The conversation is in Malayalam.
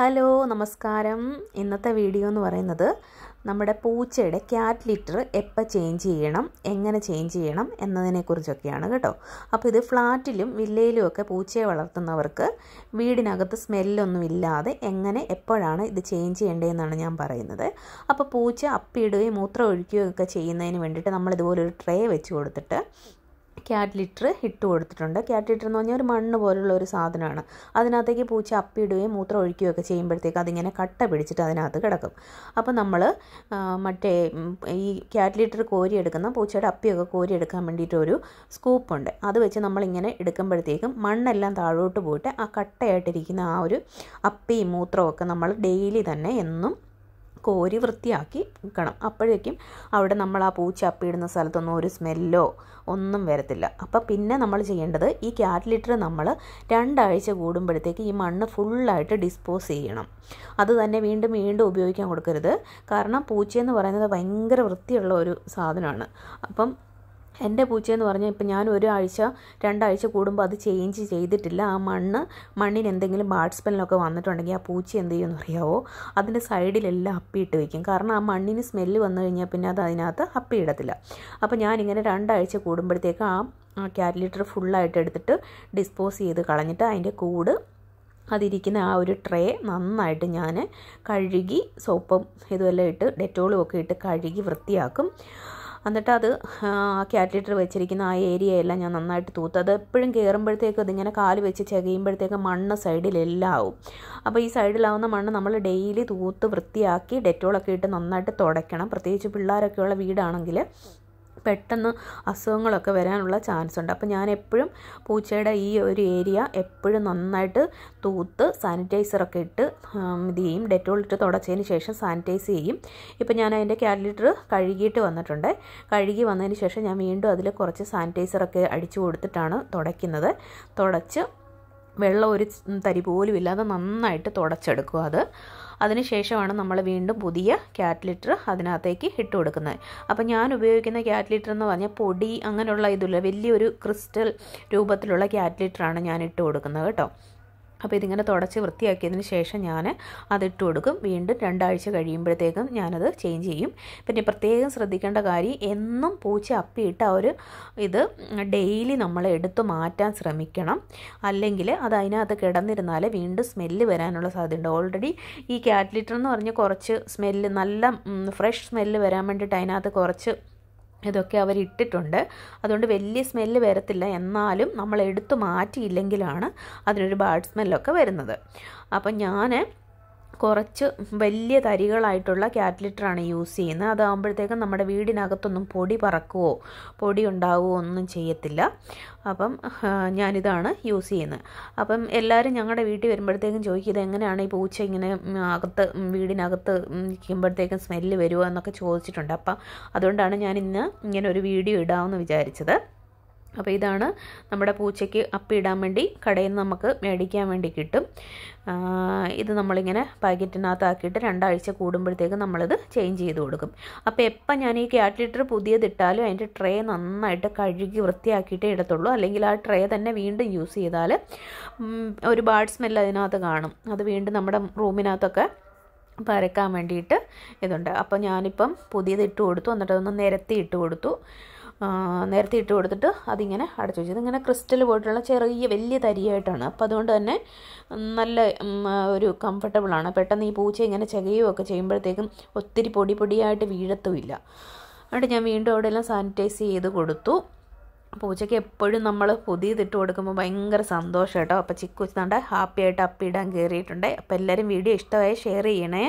ഹലോ നമസ്കാരം ഇന്നത്തെ വീഡിയോ എന്ന് പറയുന്നത് നമ്മുടെ പൂച്ചയുടെ ക്യാറ്റ് ലിറ്റർ എപ്പോൾ ചേഞ്ച് ചെയ്യണം എങ്ങനെ ചേഞ്ച് ചെയ്യണം എന്നതിനെക്കുറിച്ചൊക്കെയാണ് കേട്ടോ അപ്പോൾ ഇത് ഫ്ലാറ്റിലും വില്ലയിലുമൊക്കെ പൂച്ചയെ വളർത്തുന്നവർക്ക് വീടിനകത്ത് സ്മെല്ലൊന്നും ഇല്ലാതെ എങ്ങനെ എപ്പോഴാണ് ഇത് ചേഞ്ച് ചെയ്യേണ്ടതെന്നാണ് ഞാൻ പറയുന്നത് അപ്പോൾ പൂച്ച അപ്പിടുകയും മൂത്രം ഒഴിക്കുകയും ഒക്കെ ചെയ്യുന്നതിന് വേണ്ടിയിട്ട് നമ്മൾ ഇതുപോലെ ഒരു ട്രേ വെച്ച് കൊടുത്തിട്ട് ക്യാറ്റ് ലിറ്റർ ഇട്ട് കൊടുത്തിട്ടുണ്ട് ക്യാറ്റ് ലിറ്റർ എന്ന് പറഞ്ഞാൽ ഒരു മണ്ണ് പോലുള്ള ഒരു സാധനമാണ് അതിനകത്തേക്ക് പൂച്ച അപ്പിയിടുകയും മൂത്രം ഒഴിക്കുകയൊക്കെ ചെയ്യുമ്പോഴത്തേക്ക് അതിങ്ങനെ കട്ട പിടിച്ചിട്ട് അതിനകത്ത് കിടക്കും അപ്പോൾ നമ്മൾ മറ്റേ ഈ ക്യാറ്റ് ലിറ്റർ കോരിയെടുക്കുന്ന പൂച്ചയുടെ അപ്പിയൊക്കെ കോരിയെടുക്കാൻ വേണ്ടിയിട്ട് ഒരു സ്കൂപ്പുണ്ട് അത് വെച്ച് നമ്മളിങ്ങനെ എടുക്കുമ്പോഴത്തേക്കും മണ്ണെല്ലാം താഴോട്ട് പോയിട്ട് ആ കട്ടയായിട്ടിരിക്കുന്ന ആ ഒരു അപ്പിയും മൂത്രമൊക്കെ നമ്മൾ ഡെയിലി തന്നെ എന്നും കോരി വൃത്തിയാക്കി വെക്കണം അപ്പോഴേക്കും അവിടെ നമ്മൾ ആ പൂച്ച അപ്പിയിടുന്ന സ്ഥലത്തൊന്നും ഒരു സ്മെല്ലോ ഒന്നും വരത്തില്ല അപ്പോൾ പിന്നെ നമ്മൾ ചെയ്യേണ്ടത് ഈ ക്യാറ്റ് ലിറ്റർ നമ്മൾ രണ്ടാഴ്ച കൂടുമ്പോഴത്തേക്ക് ഈ മണ്ണ് ഫുള്ളായിട്ട് ഡിസ്പോസ് ചെയ്യണം അത് തന്നെ വീണ്ടും വീണ്ടും ഉപയോഗിക്കാൻ കൊടുക്കരുത് കാരണം പൂച്ചയെന്ന് പറയുന്നത് ഭയങ്കര വൃത്തിയുള്ള ഒരു സാധനമാണ് അപ്പം എൻ്റെ പൂച്ചയെന്ന് പറഞ്ഞാൽ ഇപ്പം ഞാൻ ഒരാഴ്ച രണ്ടാഴ്ച കൂടുമ്പോൾ അത് ചേഞ്ച് ചെയ്തിട്ടില്ല ആ മണ്ണ് മണ്ണിന് എന്തെങ്കിലും ബാഡ് സ്മെല്ലൊക്കെ വന്നിട്ടുണ്ടെങ്കിൽ ആ പൂച്ച എന്ത് ചെയ്യുമെന്ന് അറിയാവോ അതിൻ്റെ സൈഡിലെല്ലാം അപ്പിയിട്ട് വയ്ക്കും കാരണം ആ മണ്ണിന് സ്മെല്ല് വന്നു കഴിഞ്ഞാൽ പിന്നെ അത് അതിനകത്ത് അപ്പിയിടത്തില്ല അപ്പോൾ ഞാനിങ്ങനെ രണ്ടാഴ്ച കൂടുമ്പോഴത്തേക്ക് ആ ക്യാറ്റ് ഫുള്ളായിട്ട് എടുത്തിട്ട് ഡിസ്പോസ് ചെയ്ത് കളഞ്ഞിട്ട് അതിൻ്റെ കൂട് അതിരിക്കുന്ന ആ ഒരു ട്രേ നന്നായിട്ട് ഞാൻ കഴുകി സോപ്പും ഇതുമെല്ലാം ഇട്ട് ഡെറ്റോളും ഒക്കെ ഇട്ട് കഴുകി വൃത്തിയാക്കും എന്നിട്ട് അത് കാറ്റ്ലിറ്റർ വെച്ചിരിക്കുന്ന ആ ഏരിയയെല്ലാം ഞാൻ നന്നായിട്ട് തൂത്ത് അത് എപ്പോഴും കയറുമ്പോഴത്തേക്കും ഇതിങ്ങനെ കാല് വെച്ച് ചകയുമ്പോഴത്തേക്കും മണ്ണ് സൈഡിലെല്ലാം ആവും അപ്പോൾ ഈ സൈഡിലാവുന്ന മണ്ണ് നമ്മൾ ഡെയിലി തൂത്ത് വൃത്തിയാക്കി ഡെറ്റോളൊക്കെ ഇട്ട് നന്നായിട്ട് തുടയ്ക്കണം പ്രത്യേകിച്ച് പിള്ളേരൊക്കെയുള്ള വീടാണെങ്കിൽ പെട്ടെന്ന് അസുഖങ്ങളൊക്കെ വരാനുള്ള ചാൻസ് ഉണ്ട് അപ്പോൾ ഞാൻ എപ്പോഴും പൂച്ചയുടെ ഈ ഒരു ഏരിയ എപ്പോഴും നന്നായിട്ട് തൂത്ത് സാനിറ്റൈസറൊക്കെ ഇട്ട് ഇത് ചെയ്യും ഡെറ്റോൾ ഇട്ട് തുടച്ചതിന് ശേഷം സാനിറ്റൈസ് ചെയ്യും ഇപ്പോൾ ഞാൻ അതിൻ്റെ ക്യാറ്റ് കഴുകിയിട്ട് വന്നിട്ടുണ്ട് കഴുകി വന്നതിന് ശേഷം ഞാൻ വീണ്ടും അതിൽ കുറച്ച് സാനിറ്റൈസറൊക്കെ അടിച്ചു കൊടുത്തിട്ടാണ് തുടയ്ക്കുന്നത് തുടച്ച് വെള്ളം ഒരു തരി പോലും ഇല്ലാതെ നന്നായിട്ട് തുടച്ചെടുക്കും അത് അതിനുശേഷമാണ് നമ്മൾ വീണ്ടും പുതിയ ക്യാറ്റ് ലിറ്റർ അതിനകത്തേക്ക് ഇട്ട് കൊടുക്കുന്നത് അപ്പോൾ ഞാൻ ഉപയോഗിക്കുന്ന ക്യാറ്റ് ലിറ്റർ എന്ന് പറഞ്ഞാൽ പൊടി അങ്ങനെയുള്ള ഇതുള്ള വലിയൊരു ക്രിസ്റ്റൽ രൂപത്തിലുള്ള ക്യാറ്റ് ലിറ്ററാണ് ഞാൻ ഇട്ട് കൊടുക്കുന്നത് കേട്ടോ അപ്പോൾ ഇതിങ്ങനെ തുടച്ച് വൃത്തിയാക്കിയതിന് ശേഷം ഞാൻ അതിട്ട് കൊടുക്കും വീണ്ടും രണ്ടാഴ്ച കഴിയുമ്പോഴത്തേക്കും ഞാനത് ചേഞ്ച് ചെയ്യും പിന്നെ പ്രത്യേകം ശ്രദ്ധിക്കേണ്ട കാര്യം എന്നും പൂച്ച അപ്പിയിട്ട് ആ ഒരു ഇത് ഡെയിലി നമ്മൾ എടുത്തു മാറ്റാൻ ശ്രമിക്കണം അല്ലെങ്കിൽ അത് അതിനകത്ത് കിടന്നിരുന്നാൽ വീണ്ടും സ്മെല്ല് വരാനുള്ള സാധ്യതയുണ്ട് ഓൾറെഡി ഈ കാറ്റ് ലിറ്റർ എന്ന് പറഞ്ഞ് കുറച്ച് സ്മെല്ല് നല്ല ഫ്രഷ് സ്മെല്ല് വരാൻ വേണ്ടിയിട്ട് അതിനകത്ത് കുറച്ച് ഇതൊക്കെ അവർ ഇട്ടിട്ടുണ്ട് അതുകൊണ്ട് വലിയ സ്മെല്ല് വരത്തില്ല എന്നാലും നമ്മൾ എടുത്തു മാറ്റിയില്ലെങ്കിലാണ് അതിനൊരു ബാഡ് സ്മെല്ലൊക്കെ വരുന്നത് അപ്പം ഞാൻ കുറച്ച് വലിയ തരികളായിട്ടുള്ള ക്യാറ്റ് ലിറ്ററാണ് യൂസ് ചെയ്യുന്നത് അതാകുമ്പോഴത്തേക്കും നമ്മുടെ വീടിനകത്തൊന്നും പൊടി പറക്കുവോ പൊടി ഉണ്ടാവുമോ ഒന്നും ചെയ്യത്തില്ല അപ്പം ഞാനിതാണ് യൂസ് ചെയ്യുന്നത് അപ്പം എല്ലാവരും ഞങ്ങളുടെ വീട്ടിൽ വരുമ്പോഴത്തേക്കും ചോദിക്കുന്നത് എങ്ങനെയാണ് ഈ പൂച്ച ഇങ്ങനെ അകത്ത് വീടിനകത്ത് നിൽക്കുമ്പോഴത്തേക്കും സ്മെല്ല് വരുമോ എന്നൊക്കെ ചോദിച്ചിട്ടുണ്ട് അപ്പം അതുകൊണ്ടാണ് ഞാനിന്ന് ഇന്ന് ഇങ്ങനെ ഒരു വീഡിയോ ഇടാമെന്ന് വിചാരിച്ചത് അപ്പോൾ ഇതാണ് നമ്മുടെ പൂച്ചയ്ക്ക് അപ്പിടാൻ വേണ്ടി കടയിൽ നിന്ന് നമുക്ക് മേടിക്കാൻ വേണ്ടി കിട്ടും ഇത് നമ്മളിങ്ങനെ പാക്കറ്റിനകത്താക്കിയിട്ട് രണ്ടാഴ്ച കൂടുമ്പോഴത്തേക്ക് നമ്മളിത് ചേഞ്ച് ചെയ്ത് കൊടുക്കും അപ്പോൾ എപ്പം ഞാൻ ഈ ക്യാറ്റ് ലിറ്റർ പുതിയതിട്ടാലും അതിൻ്റെ ട്രേ നന്നായിട്ട് കഴുകി വൃത്തിയാക്കിയിട്ടേ ഇടത്തുള്ളൂ അല്ലെങ്കിൽ ആ ട്രേ തന്നെ വീണ്ടും യൂസ് ചെയ്താൽ ഒരു ബാഡ് സ്മെൽ അതിനകത്ത് കാണും അത് വീണ്ടും നമ്മുടെ റൂമിനകത്തൊക്കെ പരക്കാൻ വേണ്ടിയിട്ട് ഇതുണ്ട് അപ്പോൾ ഞാനിപ്പം പുതിയത് ഇട്ട് കൊടുത്തു എന്നിട്ട് ഒന്ന് നിരത്തി ഇട്ട് കൊടുത്തു നേരത്തെ ഇട്ട് കൊടുത്തിട്ട് അതിങ്ങനെ അടച്ചു വെച്ചു ഇതിങ്ങനെ ക്രിസ്റ്റൽ പോയിട്ടുള്ള ചെറിയ വലിയ തരിയായിട്ടാണ് അപ്പോൾ അതുകൊണ്ട് തന്നെ നല്ല ഒരു കംഫർട്ടബിളാണ് പെട്ടെന്ന് ഈ പൂച്ച ഇങ്ങനെ ചകയുകയോ ഒക്കെ ചെയ്യുമ്പോഴത്തേക്കും ഒത്തിരി പൊടി പൊടിയായിട്ട് വീഴത്തുമില്ല അതുകൊണ്ട് ഞാൻ വീണ്ടും അവിടെ എല്ലാം സാനിറ്റൈസ് ചെയ്ത് കൊടുത്തു പൂച്ചയ്ക്ക് എപ്പോഴും നമ്മൾ പുതിയതിട്ട് കൊടുക്കുമ്പോൾ ഭയങ്കര സന്തോഷം കേട്ടോ അപ്പോൾ ചിക്കു വെച്ചാണ്ട് ഹാപ്പി ആയിട്ട് അപ്പിടാൻ കയറിയിട്ടുണ്ട് അപ്പോൾ എല്ലാവരും വീഡിയോ ഇഷ്ടമായി ഷെയർ ചെയ്യണേ